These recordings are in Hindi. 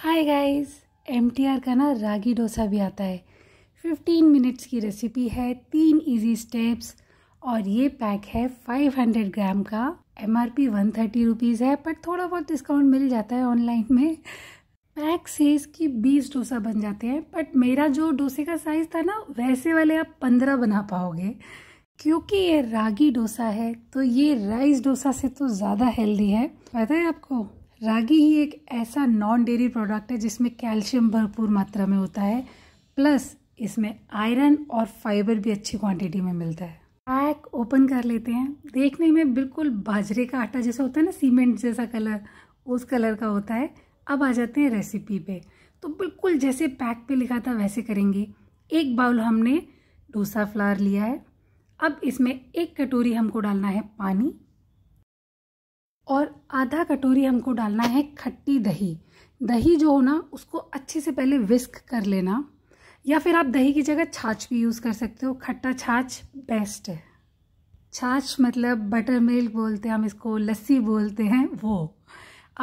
हाय गाइस एम का ना रागी डोसा भी आता है 15 मिनट्स की रेसिपी है तीन इजी स्टेप्स और ये पैक है 500 ग्राम का M R P one thirty rupees है पर थोड़ा बहुत डिस्काउंट मिल जाता है ऑनलाइन में पैक सेज की बीस डोसा बन जाते हैं बट मेरा जो डोसे का साइज़ था ना वैसे वाले आप पंद्रह बना पाओगे क्योंकि ये रागी डोसा है तो ये राइस डोसा से तो ज़्यादा हेल्दी है पता है आपको रागी ही एक ऐसा नॉन डेयरी प्रोडक्ट है जिसमें कैल्शियम भरपूर मात्रा में होता है प्लस इसमें आयरन और फाइबर भी अच्छी क्वांटिटी में मिलता है पैक ओपन कर लेते हैं देखने में बिल्कुल बाजरे का आटा जैसा होता है ना सीमेंट जैसा कलर उस कलर का होता है अब आ जाते हैं रेसिपी पे तो बिल्कुल जैसे पैक पे लिखा था वैसे करेंगे एक बाउल हमने डोसा फ्लावर लिया है अब इसमें एक कटोरी हमको डालना है पानी और आधा कटोरी हमको डालना है खट्टी दही दही जो हो ना उसको अच्छे से पहले विस्क कर लेना या फिर आप दही की जगह छाछ भी यूज़ कर सकते हो खट्टा छाछ बेस्ट है छाछ मतलब बटर मिल्क बोलते हैं हम इसको लस्सी बोलते हैं वो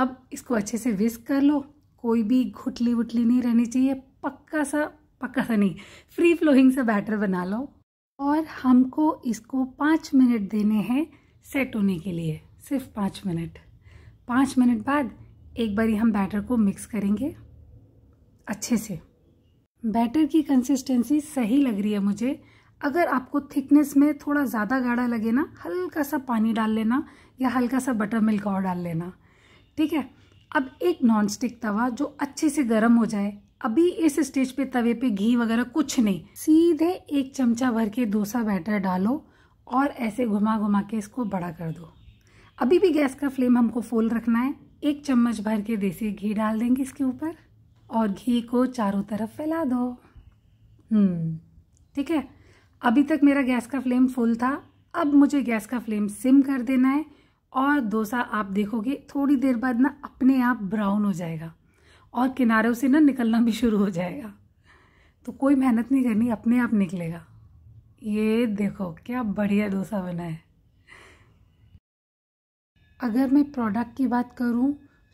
अब इसको अच्छे से विस्क कर लो कोई भी घुटली वुटली नहीं रहनी चाहिए पक्का सा पक्का सा नहीं फ्री फ्लोइंग सा बैटर बना लो और हमको इसको पाँच मिनट देने हैं सेट होने के लिए सिर्फ पाँच मिनट पाँच मिनट बाद एक बारी हम बैटर को मिक्स करेंगे अच्छे से बैटर की कंसिस्टेंसी सही लग रही है मुझे अगर आपको थिकनेस में थोड़ा ज़्यादा गाढ़ा लगे ना हल्का सा पानी डाल लेना या हल्का सा बटर मिल्क और डाल लेना ठीक है अब एक नॉन स्टिक तवा जो अच्छे से गर्म हो जाए अभी इस स्टेज पे तवे पे घी वगैरह कुछ नहीं सीधे एक चमचा भर के डोसा बैटर डालो और ऐसे घुमा घुमा के इसको बड़ा कर दो अभी भी गैस का फ्लेम हमको फुल रखना है एक चम्मच भर के देसी घी डाल देंगे इसके ऊपर और घी को चारों तरफ फैला दो हम्म, ठीक है अभी तक मेरा गैस का फ्लेम फुल था अब मुझे गैस का फ्लेम सिम कर देना है और डोसा आप देखोगे थोड़ी देर बाद ना अपने आप ब्राउन हो जाएगा और किनारों से ना निकलना भी शुरू हो जाएगा तो कोई मेहनत नहीं करनी अपने आप निकलेगा ये देखो क्या बढ़िया डोसा बना है अगर मैं प्रोडक्ट की बात करूँ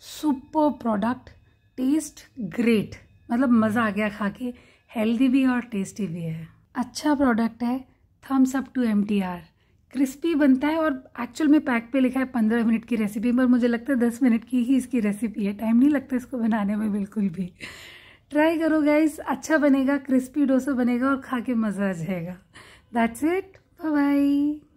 सुपर प्रोडक्ट टेस्ट ग्रेट मतलब मज़ा आ गया खा के हेल्दी भी और टेस्टी भी है अच्छा प्रोडक्ट है thumbs up to M T R crispy बनता है और एक्चुअल में पैक पे लिखा है पंद्रह मिनट की रेसिपी पर मुझे लगता है दस मिनट की ही इसकी रेसिपी है टाइम नहीं लगता इसको बनाने में बिल्कुल भी ट्राई करो गाइस अच्छा बनेगा क्रिस्पी डोसा बनेगा और खा के मज़ा आ जाएगा दैट्स इट बाय